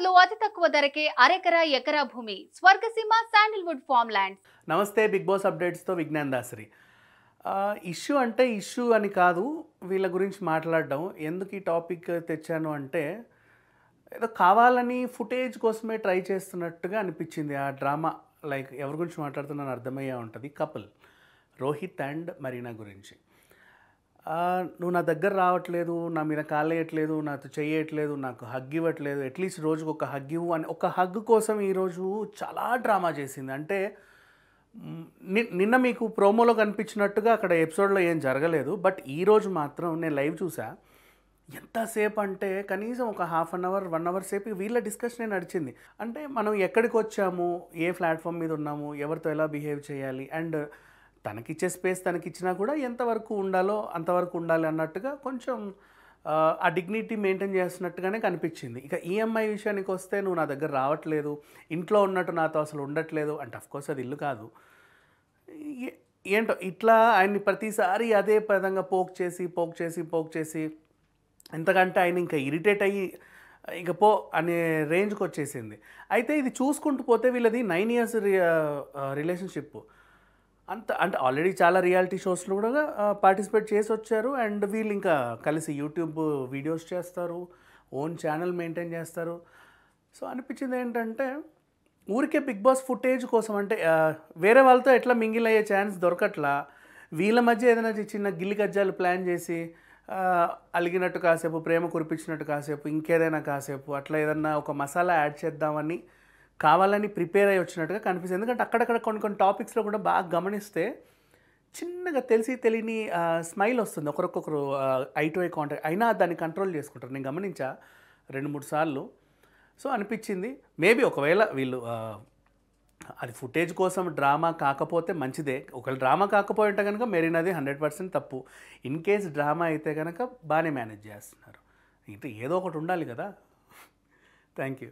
హైదరాబాద్లో అతి తక్కువ ధరకే అరెకరా ఎకరా భూమి స్వర్గసీమ శాండిల్వుడ్ ఫామ్ ల్యాండ్ నమస్తే బిగ్ బాస్ అప్డేట్స్తో విజ్ఞాన్ దాసరి ఇష్యూ అంటే ఇష్యూ అని కాదు వీళ్ళ గురించి మాట్లాడడం ఎందుకు ఈ టాపిక్ తెచ్చాను అంటే ఏదో కావాలని ఫుటేజ్ కోసమే ట్రై చేస్తున్నట్టుగా అనిపించింది ఆ డ్రామా లైక్ ఎవరి గురించి మాట్లాడుతున్నాను అర్థమయ్యే ఉంటుంది కపుల్ రోహిత్ అండ్ మరీనా గురించి నువ్వు నా దగ్గర రావట్లేదు నా మీద కాలేయట్లేదు నాతో చేయట్లేదు నాకు హగ్ ఇవ్వట్లేదు అట్లీస్ట్ రోజుకు ఒక హగ్ ఇవ్వు అని ఒక హగ్ కోసం ఈరోజు చాలా డ్రామా చేసింది అంటే నిన్న మీకు ప్రోమోలో కనిపించినట్టుగా అక్కడ ఎపిసోడ్లో ఏం జరగలేదు బట్ ఈరోజు మాత్రం నేను లైవ్ చూసా ఎంతసేపు అంటే కనీసం ఒక half an hour one hour సేపు వీళ్ళ డిస్కషన్ నడిచింది అంటే మనం ఎక్కడికి వచ్చాము ఏ ప్లాట్ఫామ్ మీద ఉన్నాము ఎవరితో ఎలా బిహేవ్ చేయాలి అండ్ తనకిచ్చే స్పేస్ తనకిచ్చినా కూడా ఎంతవరకు ఉండాలో అంతవరకు ఉండాలి అన్నట్టుగా కొంచెం ఆ డిగ్నిటీ మెయింటైన్ చేస్తున్నట్టుగానే కనిపించింది ఇక ఈఎంఐ e విషయానికి వస్తే నువ్వు నా దగ్గర రావట్లేదు ఇంట్లో ఉన్నట్టు నాతో అసలు ఉండట్లేదు అంటే అఫ్కోర్స్ అది ఇల్లు కాదు ఏంటో ఇట్లా ఆయన్ని ప్రతిసారి అదే విధంగా పోక్ చేసి పోక్ చేసి పోక్ చేసి ఎంతకంటే ఆయన ఇంకా ఇరిటేట్ అయ్యి ఇక పో అనే రేంజ్కి వచ్చేసింది అయితే ఇది చూసుకుంటూ పోతే వీళ్ళది నైన్ ఇయర్స్ రిలేషన్షిప్ అంత అంటే ఆల్రెడీ చాలా రియాలిటీ షోస్లో కూడా పార్టిసిపేట్ చేసి వచ్చారు అండ్ వీళ్ళు ఇంకా కలిసి యూట్యూబ్ వీడియోస్ చేస్తారు ఓన్ ఛానల్ మెయింటైన్ చేస్తారు సో అనిపించింది ఏంటంటే ఊరికే బిగ్ బాస్ ఫుటేజ్ కోసం అంటే వేరే వాళ్ళతో ఎట్లా మింగిల్ అయ్యే ఛాన్స్ దొరకట్లా వీళ్ళ మధ్య ఏదైనా చిన్న గిల్లి గజ్జాలు ప్లాన్ చేసి అలిగినట్టు కాసేపు ప్రేమ కురిపించినట్టు కాసేపు ఇంకేదైనా కాసేపు అట్లా ఏదన్నా ఒక మసాలా యాడ్ చేద్దామని కావాలని ప్రిపేర్ అయ్యి వచ్చినట్టుగా కనిపిస్తుంది ఎందుకంటే అక్కడక్కడ కొన్ని కొన్ని టాపిక్స్లో కూడా బాగా గమనిస్తే చిన్నగా తెలిసి తెలియని స్మైల్ వస్తుంది ఒకరికొకరు ఐ టు ఐ కాంటాక్ట్ అయినా దాన్ని కంట్రోల్ చేసుకుంటారు నేను గమనించా రెండు మూడు సార్లు సో అనిపించింది మేబీ ఒకవేళ వీళ్ళు అది ఫుటేజ్ కోసం డ్రామా కాకపోతే మంచిదే ఒకవేళ డ్రామా కాకపోయి ఉంటే కనుక మెరీనాది హండ్రెడ్ పర్సెంట్ తప్పు ఇన్ కేస్ డ్రామా అయితే కనుక బాగానే మేనేజ్ చేస్తున్నారు ఇంకా ఏదో ఒకటి ఉండాలి కదా థ్యాంక్ యూ